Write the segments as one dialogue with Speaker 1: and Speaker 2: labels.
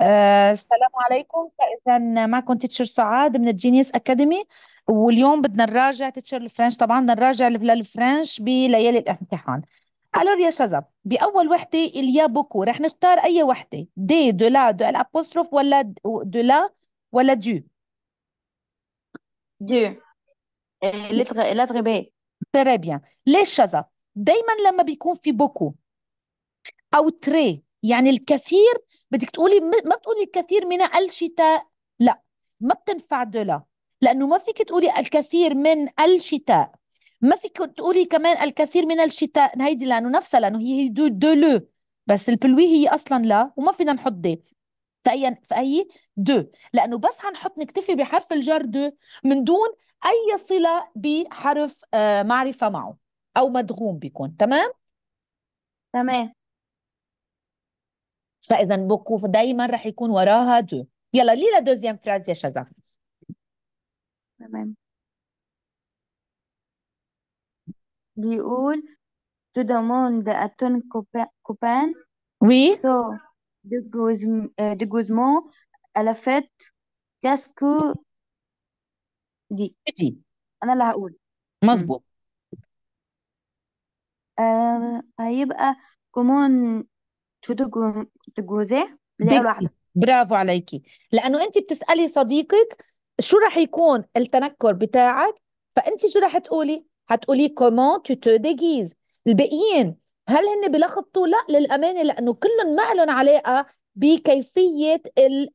Speaker 1: آه، السلام عليكم فإذا معكم تيتشر سعاد من الجينيس أكاديمي واليوم بدنا نراجع تيتشر الفرنش طبعا بدنا نراجع للفرنش بليالي الامتحان الور يا شذا بأول وحدة اليا بوكو رح نختار أي وحدة دي دولا دو الأبوستروف ولا دو لا ولا دو دو آه، لا بي تري بيان ليش شذا؟ دايما لما بيكون في بوكو أو تري يعني الكثير بدك تقولي ما بتقولي الكثير من الشتاء لا ما بتنفع دولا لانه ما فيك تقولي الكثير من الشتاء ما فيك تقولي كمان الكثير من الشتاء هيدي لانه نفسها لانه هي دو دولو بس البلوي هي اصلا لا وما فينا نحط دي فاي فاي دو لانه بس حنحط نكتفي بحرف الجر دو من دون اي صله بحرف آه، معرفه معه او مدغوم بيكون تمام تمام فاذا بوكو دايما رح يكون وراها دو يلا لي دوزيام فراز يا شذا تمام
Speaker 2: بيقول تو دو موند اتون كوبان وي oui. So, de, Guzm, euh, Guzman دي دي انا اللي هقول مظبوط آه، هيبقى كومون تدوغوزي لقى واحدة
Speaker 1: برافو عليكي لأنه أنت بتسألي صديقك شو راح يكون التنكر بتاعك فأنت شو راح تقولي؟ حتقولي كومون تو تو ديجيز الباقيين هل هن بلخبطوا؟ لا للأمانة لأنه كلهم ما لهم علاقة بكيفية ال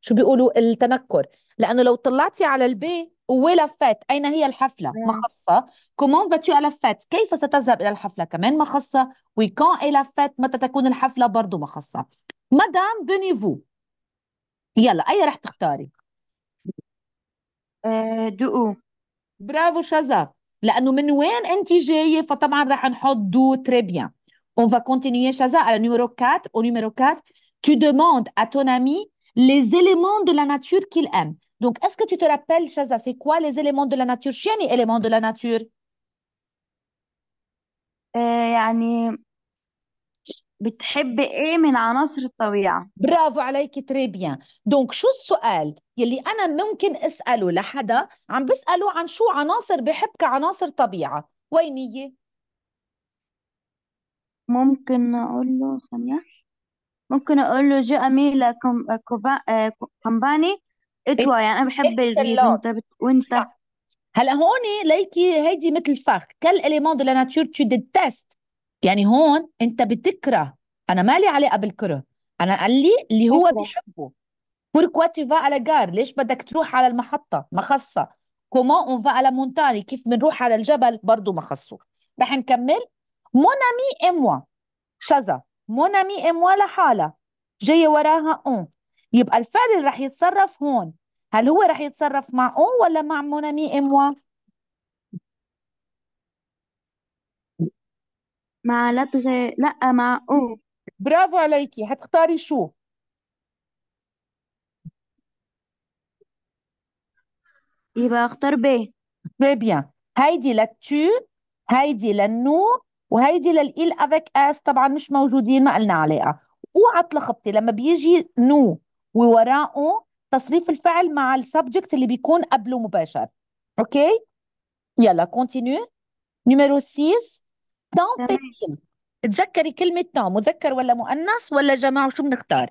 Speaker 1: شو بيقولوا التنكر لأنه لو طلعتي على البي ولا فات أين هي الحفلة نعم. مخصة كومون فاتو على فات كيف ستذهب إلى الحفلة كمان مخصة اي إلى فات متى تكون الحفلة برضو مخصة مدام فينيفو يلا أي رح تختاري دو برافو شازا لأنه من وين أنت جاية فطبعا رح نحط دو تري بيان اون فا continuer, شازا على نيميرو 4. او نيميرو 4, tu demandes à ton ami les éléments de la nature qu'il aime. Donc, est-ce que tu te rappelles, Shaza, c'est quoi les éléments de la nature؟ شو يعني éléments de la nature؟ آه، يعني بتحب ايه من عناصر الطبيعة برافو عليكي تري بيان دونك شو السؤال يلي أنا ممكن أسأله لحدا عم بسأله عن شو عناصر بحب كعناصر طبيعة وين هي
Speaker 2: ممكن اقول له ثانية ممكن اقول له جو امي لا كومباني اتوا إيه؟ يعني انا بحب إيه؟ الريج انت بت... وانت
Speaker 1: هلا هون ليكي هيدي مثل فخ كالاليمون دو لا ناتور تو ديتست يعني هون انت بتكره انا مالي علاقه بالكره انا قال لي اللي هو بيحبه بوركوا تي فا على جار ليش بدك تروح على المحطه مخصه كومون اون فا على مونتاني كيف بنروح على الجبل برضه مخصه رح نكمل مون امي موا شذا مون امي موا لحالها جايه وراها اون يبقى الفعل اللي رح يتصرف هون هل هو رح يتصرف مع او ولا مع مونامي اموا
Speaker 2: مع لبغي لا مع او برافو عليكي هتختاري شو يبقى
Speaker 1: اختار ب بي بيان هيدي للتو هيدي للنو وهيدي للإل افيك اس طبعا مش موجودين ما قلنا علاقة اوعى تلخبطي لما بيجي نو ووراءه تصريف الفعل مع السبجكت اللي بيكون قبله مباشر اوكي يلا كونتينيو نيميرو 6 تام فيتيم تذكري كلمة تام مذكر ولا مؤنث ولا جمع وشو بنختار؟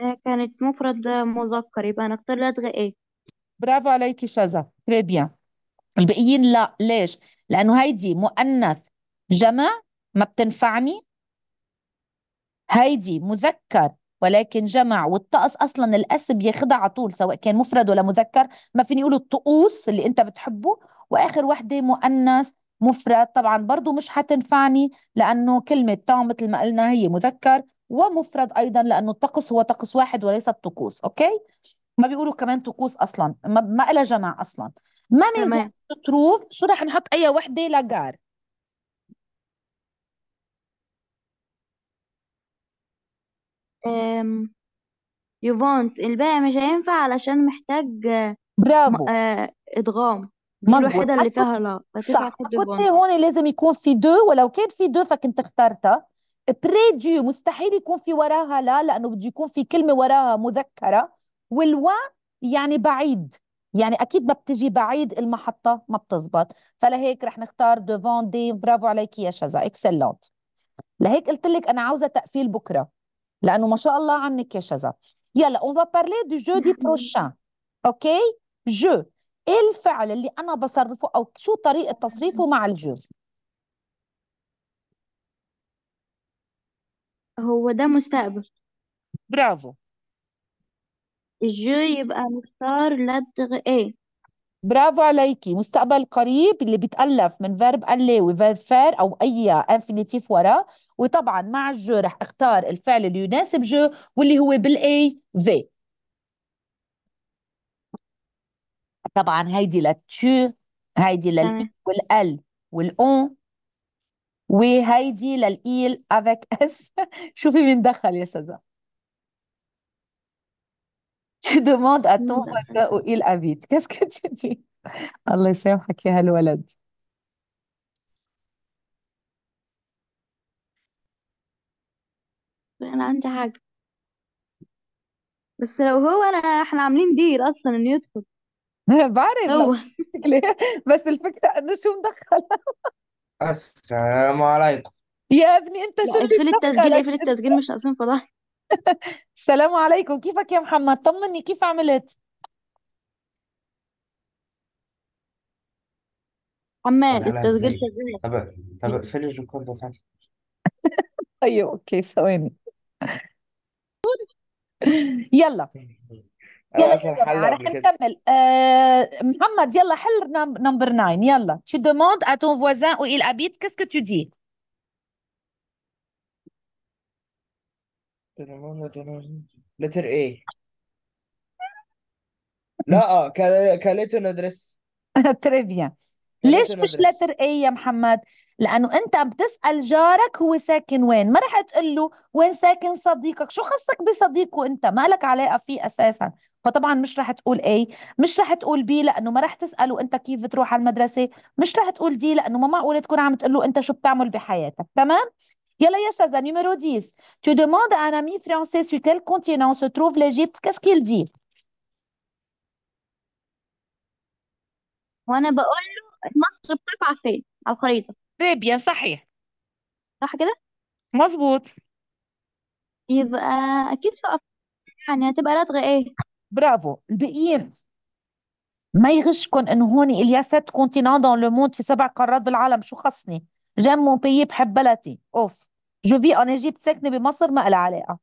Speaker 2: آه، كانت مفرد مذكر يبقى نختار لدغة ايه برافو عليكي شذا
Speaker 1: تري بيان الباقيين لا ليش؟ لأنه هيدي مؤنث جمع ما بتنفعني هيدي مذكر ولكن جمع والطقس اصلا الاس بياخدها على طول سواء كان مفرد ولا مذكر ما فيني يقولوا الطقوس اللي انت بتحبه واخر وحده مؤنث مفرد طبعا برضو مش حتنفعني لانه كلمه طعم مثل ما قلنا هي مذكر ومفرد ايضا لانه الطقس هو طقس واحد وليس الطقوس اوكي ما بيقولوا كمان طقوس اصلا ما ما لها جمع اصلا ما من تروف شو رح نحط اي وحده لجار
Speaker 2: يوفونت الباقي مش هينفع علشان محتاج برافو آه، ادغام دي مظبوط الوحيدة اللي فيها لا صح كنت يوفونت هون
Speaker 1: لازم يكون في دو ولو كان في دو فكنت اخترتها بري دو مستحيل يكون في وراها لا لأنه بده يكون في كلمة وراها مذكرة والوا يعني بعيد يعني أكيد ما بتجي بعيد المحطة ما بتزبط فلهيك رح نختار دوفون دي برافو عليك يا شذا اكسلنت لهيك قلت لك أنا عاوزة تقفيل بكرة لانه ما شاء الله عنك يا شذا يلا اون va parler du دي بروشان اوكي جو ايه الفعل اللي انا بصرفه او شو طريقه تصريفه مع الجو هو ده مستقبل برافو الجو يبقى مختار لدغ ايه برافو عليكي مستقبل قريب اللي بيتألف من فيرب اللي فيرب فير أو أي انفينيتيف وراه وطبعا مع الجو رح اختار الفعل اللي يناسب جو واللي هو بالاي في طبعا هيدي للتو هيدي لل والال والاون وهيدي للايل افيك اس شوفي مين دخل يا شذا Tu دوموند اتون ton او ايل il كاسكو quest دي الله يسامحك يا هالولد
Speaker 2: انا عندي حاجة بس لو هو انا احنا عاملين دير اصلا انه يدخل بعرف لو هو بس الفكرة انه شو مدخل السلام عليكم يا ابني انت شو اللي اقفل التسجيل مدخلك اقفلي التسجيل
Speaker 1: مش ناقصين فضايح السلام عليكم كيفك يا محمد طمني كيف عملت
Speaker 2: عمال ونعملها التسجيل ازاي تسجيل طب طب اقفلي الريكورد وتعالي طيب اوكي
Speaker 1: ثواني يلا
Speaker 2: يلا شوف حل راح نكمل
Speaker 1: آه، محمد يلا حل نمبر 9 يلا tu دوموند à ton voisin où il habite qu'est-ce que tu dis
Speaker 2: letter A لا كاليتون ادرس تري بيان ليش مش
Speaker 1: لتر اي يا محمد؟ لانه انت بتسال جارك هو ساكن وين ما رح تقول له وين ساكن صديقك شو خصك بصديقه انت ما لك علاقه فيه اساسا فطبعا مش رح تقول اي مش رح تقول بي لانه ما رح تساله انت كيف بتروح على المدرسه مش رح تقول دي لانه ما معقول تكون عم تقول له انت شو بتعمل بحياتك تمام يلا يا شازا نيميرو 10 tu demandes à un ami français sur quel continent se trouve l'Égypte qu'est-ce qu'il dit
Speaker 2: وانا بقول له مصر بتقع فين على الخريطه ليبيا صحيح صح كده مظبوط يبقى اكيد شو يعني هتبقى لدغة ايه برافو
Speaker 1: الباقيين ما يغشكم انه هون الياسات كونتينون دون لو موند في سبع قارات بالعالم شو خصني جيم بيي بحب بلدي اوف جو في ان ايجيبت ساكنه بمصر ما لها علاقه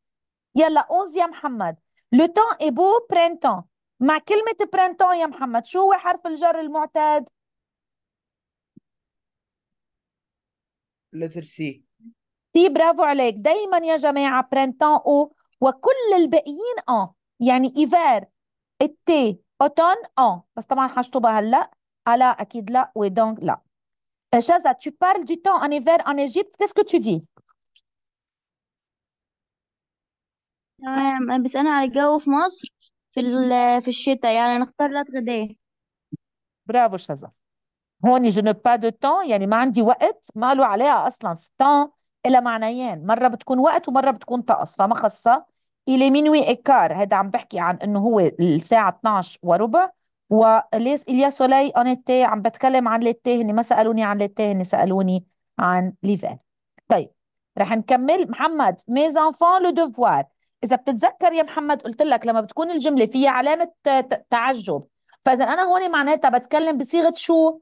Speaker 1: يلا اونز يا محمد لو تون اي بو برينتون مع كلمه برينتون يا محمد شو هو حرف الجر المعتاد letter C سي برافو عليك دايما يا جماعة برينتون أو وكل الباقيين او يعني إيفير التي أوتون او بس طبعا حشطوبة هلا على أكيد لا ودونك لا شازا tu parles du temps en hiver en Égypte qu'est-ce que tu dis
Speaker 2: تمام بس أنا على الجو في مصر في في الشتاء يعني نختار لا غداء برافو شازا هون جو نو با
Speaker 1: دو تون يعني ما عندي وقت ما له علاقه اصلا ستون إلها معنيين مره بتكون وقت ومره بتكون طقس فما خصها الى مينوي ايكار هذا عم بحكي عن انه هو الساعه 12 وربع وليس اليا اون اونيتي عم بتكلم عن ليتي هن ما سالوني عن ليتي هن سالوني عن ليفان طيب رح نكمل محمد ميز انفون لو دوفوار اذا بتتذكر يا محمد قلت لك لما بتكون الجمله فيها علامه تعجب فاذا انا هون معناتها بتكلم بصيغه شو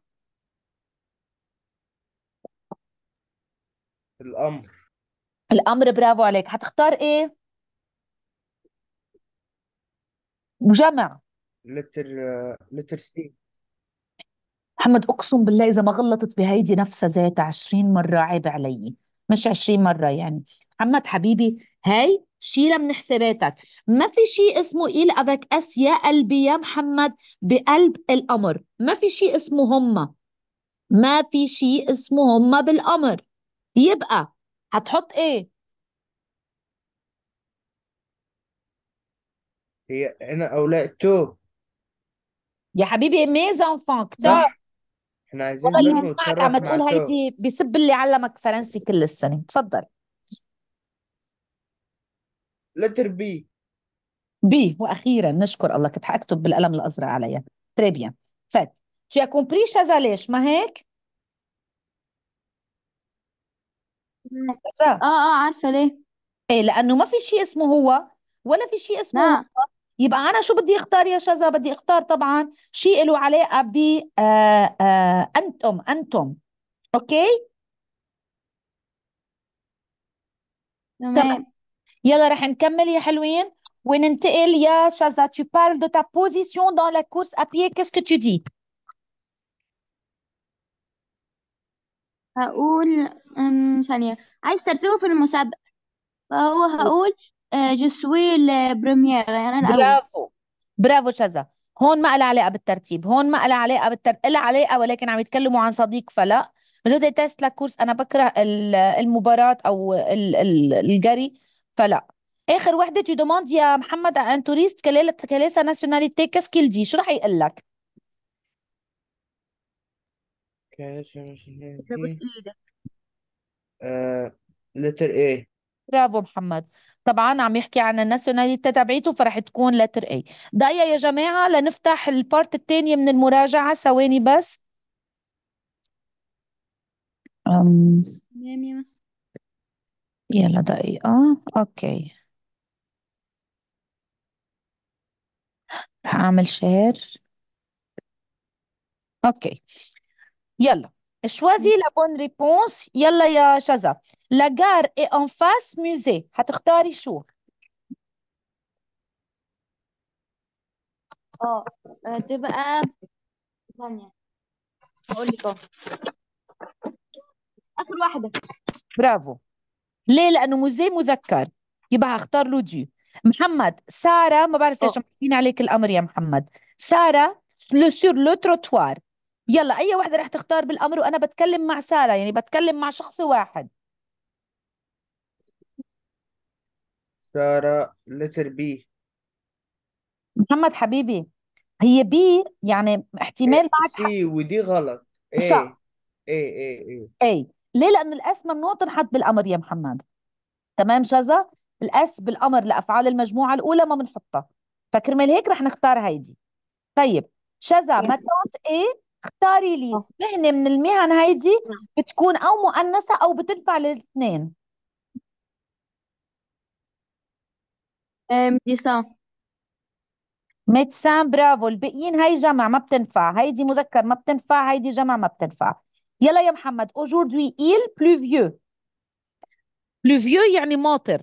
Speaker 1: الأمر الأمر برافو عليك حتختار إيه؟ مجمع
Speaker 2: لتر لتر سي
Speaker 1: محمد أقسم بالله إذا ما غلطت بهيدي نفسها ذات عشرين مرة عيب علي مش عشرين مرة يعني محمد حبيبي هاي شيلها من حساباتك ما في شيء اسمه إيل أفك أس يا قلبي يا محمد بقلب الأمر ما في شيء اسمه هما ما في شيء اسمه هما بالأمر يبقى هتحط ايه
Speaker 2: هي هنا أو لا تو يا
Speaker 1: حبيبي ميز انفان كتار
Speaker 2: احنا عايزين والله نتصرف مع تقول تو هيدي
Speaker 1: بيسب اللي علمك فرنسي كل السنه تفضل لتر بي بي واخيرا نشكر الله كنت حاكتب بالقلم الازرق عليا تري بيان فات tu as compris ليش ما هيك مم. اه اه عارفة ليه إيه لأنه ما في شيء اسمه هو ولا في شيء اسمه نعم. هو يبقى أنا شو بدي أختار يا شذا بدي أختار طبعا شيء له علاقة ب آه، آه، أنتم أنتم أوكي تمام تمام يلا رح نكمل يا حلوين وننتقل يا شذا tu parles de ta
Speaker 2: position dans la course à pied qu'est-ce que tu dis هقول ثانية عايز ترتيبه في المسابقة فهو هقول آه، جسوي البريمير آه، يعني الأول برافو برافو
Speaker 1: شذا هون ما لها علاقة بالترتيب هون ما لها علاقة بالترتيب لها علاقة ولكن عم يتكلموا عن صديق فلا جو دي تيست لكورس أنا بكره المباراة أو ال- ال- الجري فلا آخر وحدة تي دوموند يا محمد أن توريست touriste ناسيوناليتي كاسكيل دي شو رح يقول لك
Speaker 2: لابد ايدك لتر آه، A
Speaker 1: برافو محمد طبعا عم يحكي عن الناسيوناليتي تبعيته فرح تكون لتر اي دقيقة يا جماعة لنفتح البارت الثانية من المراجعة ثواني بس أم... يلا دقيقة اوكي رح اعمل شير اوكي يلا choisis لا بون ريبونس يلا يا شزا لا غار اي اون فاس musée هتختاري شو
Speaker 2: اه, آه، تبقى ثانية اقول لك اخر واحدة
Speaker 1: برافو ليه لانه موزي مذكر يبقى هختار له دي محمد سارة ما بعرف ليش آه. محسين عليك الامر يا محمد سارة لو سور لو تروتوار يلا اي وحده رح تختار بالامر وانا بتكلم مع ساره يعني بتكلم مع شخص واحد
Speaker 2: سارة لتر بي
Speaker 1: محمد حبيبي هي بي يعني احتمال معك
Speaker 2: سي ودي غلط ايه صح ايه ايه ايه
Speaker 1: اي ليه لانه الاس ممنوع تنحط بالامر يا محمد تمام شذا الاس بالامر لافعال المجموعه الاولى ما بنحطها فكرمال هيك رح نختار هيدي طيب شذا ما كانت ايه اختاري لي مهنة آه. من المهن هيدي آه. بتكون أو مؤنثة أو بتنفع للاثنين ميديسان ميدسان برافو الباقيين هي جمع ما بتنفع هيدي مذكر ما بتنفع هيدي جمع ما بتنفع يلا يا محمد بلو فيو بلو فيو يعني ماطر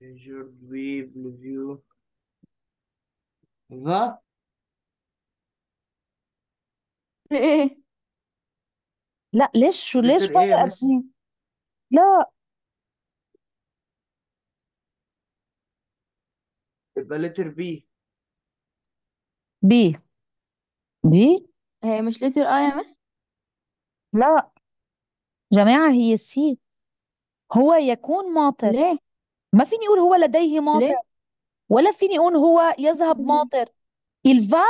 Speaker 2: بلو فيو ذا
Speaker 1: ايه لا ليش شو ليش لتر ايه بقى لا
Speaker 2: يبقى لتر بي بي بي هي مش لتر اي يا مس لا
Speaker 1: جماعة هي السي هو يكون ماطر ليه ما فيني أقول هو لديه ماطر ليه ولا فيني اقول هو يذهب ماطر il va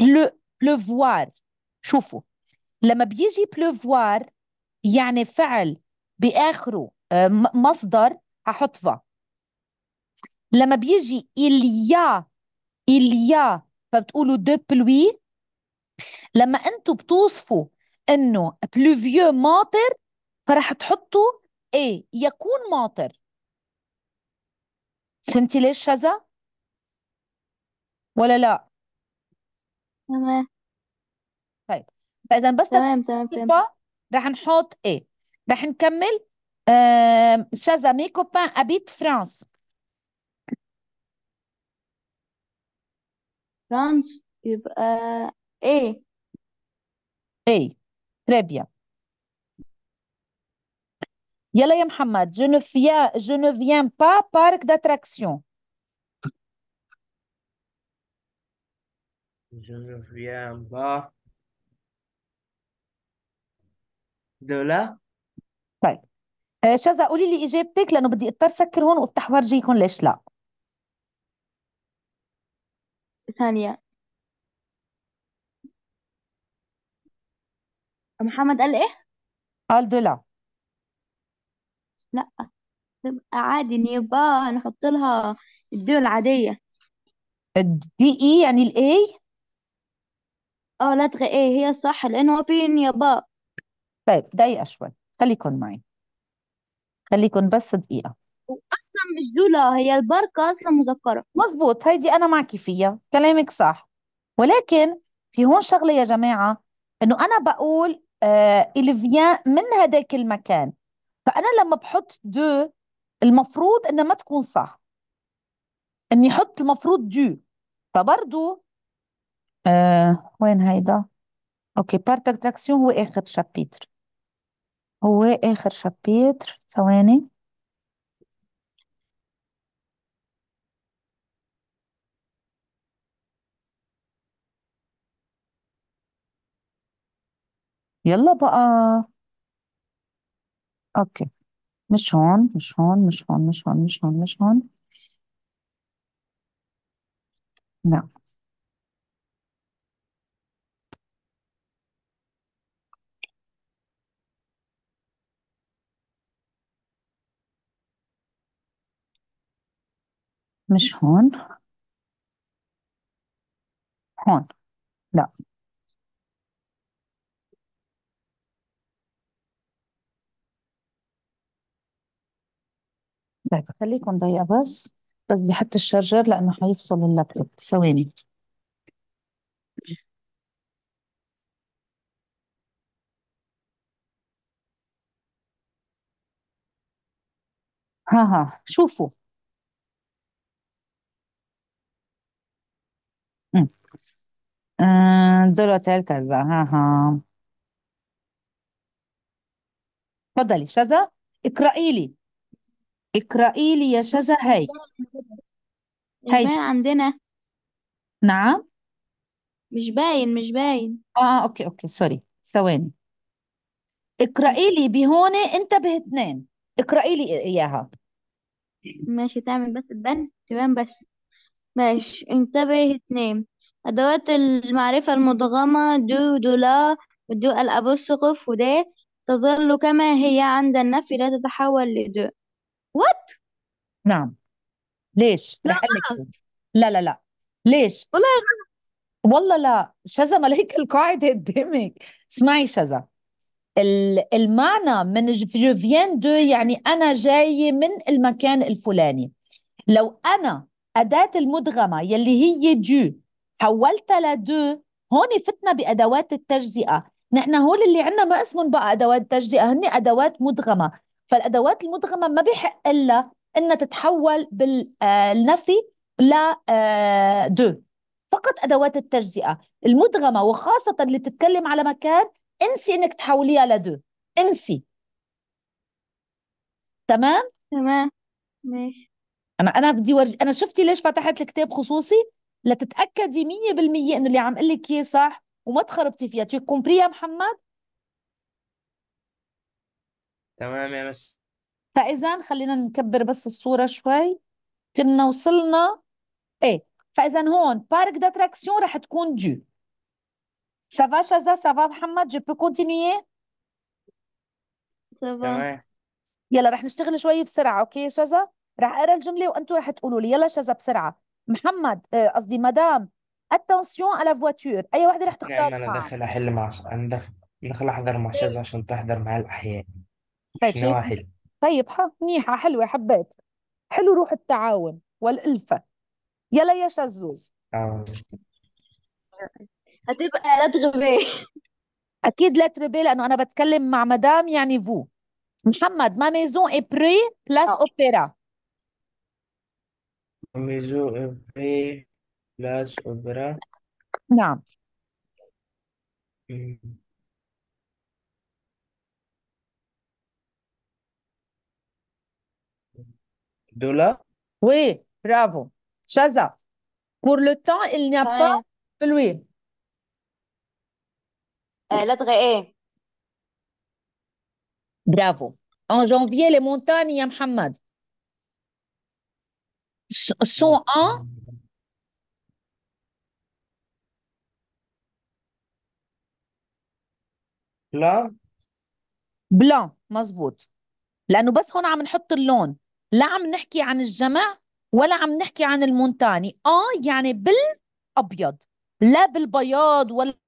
Speaker 1: le pleuvoir شوفوا لما بيجي pleuvoir يعني فعل باخره آه، مصدر هحط فا لما بيجي il y a il y a فبتقولوا de pluie لما انتم بتوصفوا انه بلوفيو ماطر فرح تحطوا ايه يكون ماطر فهمتي ليش شذا ولا لا تمام طيب فاذا بس تمام تمام تمام راح رح نحط ايه رح نكمل شزا شذا مي كوبان ابيت فرانس
Speaker 2: فرانس يبقى ايه ايه تريبيا
Speaker 1: يلا يا محمد je ne viens je ne viens pas parc d'attraction
Speaker 2: Je ne viens pas de là.
Speaker 1: طيب آه، شازا قولي لي اجابتك لانه بدي اضطر سكر هون وافتح وارجيكم
Speaker 2: ليش لا ثانية محمد قال ايه؟ قال دولا لا تبقى عادي نيبقى هنحط لها الدول العادية الدي اي يعني الاي اه لا ايه هي صح لان هو في نيابة طيب دقيقة
Speaker 1: شوي خليكن معي خليكن بس دقيقة
Speaker 2: واصلا مش دولة
Speaker 1: هي البركة اصلا مذكرة مظبوط هيدي انا معك فيها كلامك صح ولكن في هون شغلة يا جماعة انه انا بقول آه الفيان من هداك المكان فانا لما بحط دو المفروض انها ما تكون صح اني احط المفروض دو فبرضو آه وين هيدا اوكي بار تراكسيون هو اخر شابيتر هو اخر شابيتر ثواني يلا بقى اوكي مش هون مش هون مش هون مش هون مش هون مش هون
Speaker 2: لا مش هون هون
Speaker 1: طيب خليكم ضيقة بس بس دي حتى الشارجر لأنه حيفصل اللابتوب ثواني ها ها شوفوا مم. آه، كذا ها ها تفضلي شذا اقرأي لي اقرأي لي يا شذا هاي ما عندنا نعم مش باين مش باين آه،, اه اوكي اوكي سوري ثواني اقرأي لي بهون انتبه اثنين اقرأي لي اياها
Speaker 2: ماشي تعمل بس تبان تبان بس ماشي انتبه اتنين أدوات المعرفة المدغمة دو دولا ودو الأبوسقف وده تظل كما هي عند النفي لا تتحول لدو وات نعم
Speaker 1: ليش لا رح لك
Speaker 2: لا لا لا ليش والله والله
Speaker 1: لا شذا ملاك القاعدة قدامك اسمعي شذا المعنى من جو فيان دو يعني أنا جاي من المكان الفلاني لو أنا أداة المدغمة يلي هي دو حولتها لدو هون فتنا بأدوات التجزئة نحن هول اللي عندنا ما اسمهم بقى أدوات تجزئة هن أدوات مدغمة فالادوات المدغمه ما بحق الا انها تتحول بالنفي آه، ل آه، دو فقط ادوات التجزئه المدغمه وخاصه اللي بتتكلم على مكان انسي انك تحوليها لدو انسي تمام تمام ماشي انا انا بدي ورج... انا شفتي ليش فتحت الكتاب خصوصي لتتاكدي 100% انه اللي عم اقول لك اياه صح وما تخربتي فيها تي كومبري يا محمد
Speaker 2: تمام يا مس
Speaker 1: فإذا خلينا نكبر بس الصورة شوي كنا وصلنا ايه فإذا هون بارك داتراكسيون رح تكون دو سافا شازا سافا محمد جو بو كونتينيي سافا تمام يلا رح نشتغل شوي بسرعة أوكي شذا رح أقرأ الجملة وأنتم رح تقولوا لي يلا شذا بسرعة محمد آه، قصدي مدام اتونسيون على فواتور أي وحدة رح نعم
Speaker 2: تختاري أنا معك داخل أحل مع أنا داخل أحضر مع شذا عشان تحضر مع الأحياء
Speaker 1: طيب شنو حلو طيب ح- منيحة حلوة حبيت حلو روح التعاون والألفة يلا يا شزوز آه. هتبقى لا تغبي أكيد لا تربي لأنه أنا بتكلم مع مدام يعني فو محمد ما ميزون إي بري بلاس أوبيرا
Speaker 2: ميزو إبري بلاس أوبرا نعم De
Speaker 1: Oui, bravo. Chaza. Pour le temps, il n'y a pas de lui. Euh, Bravo. En janvier, les montagnes, a Mohamed,
Speaker 2: sont en Blanc,
Speaker 1: بلان مزبوط لانه بس هون لا عم نحكي عن الجمع ولا عم نحكي عن المونتاني اه يعني بالابيض لا بالبياض ولا